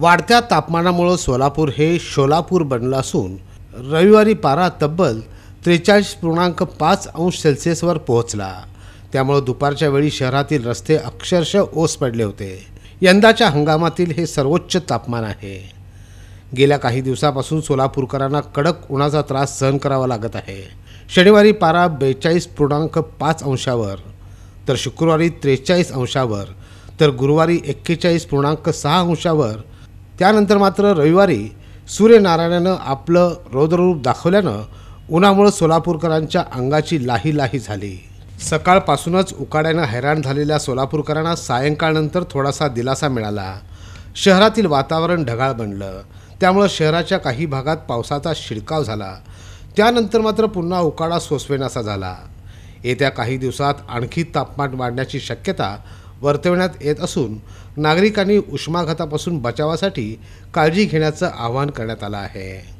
वाढत्या तापमानामुळं सोलापूर हे शोलापूर बनलं असून रविवारी पारा तब्बल त्रेचाळीस पूर्णांक पाच अंश सेल्सिअसवर पोहोचला त्यामुळं दुपारच्या वेळी शहरातील रस्ते अक्षरशः ओस पडले होते यंदाच्या हंगामातील हे सर्वोच्च तापमान आहे गेल्या काही दिवसापासून सोलापूरकरांना कडक उन्हाचा त्रास सहन करावा लागत आहे शनिवारी पारा बेचाळीस पूर्णांक पाच अंशावर तर शुक्रवारी त्रेचाळीस अंशावर तर गुरुवारी एक्केचाळीस पूर्णांक सहा अंशावर त्यानंतर मात्र रविवारी सूर्यनारायणानं आपलं रौद्ररूप दाखवल्यानं उन्हामुळं सोलापूरकरांच्या अंगाची लाही लाही झाली सकाळपासूनच उकाड्यानं हैराण झालेल्या सोलापूरकरांना सायंकाळनंतर थोडासा दिलासा मिळाला शहरातील वातावरण ढगाळ बनलं त्यामुळं शहराच्या काही भागात पावसाचा शिडकाव झाला त्यानंतर मात्र पुन्हा उकाडा सोसवेनासा झाला येत्या काही दिवसात आणखी तापमान वाढण्याची शक्यता वर्तविण्यात येत असून नागरिकांनी उष्माघातापासून बचावासाठी काळजी घेण्याचं आवाहन करण्यात आलं आहे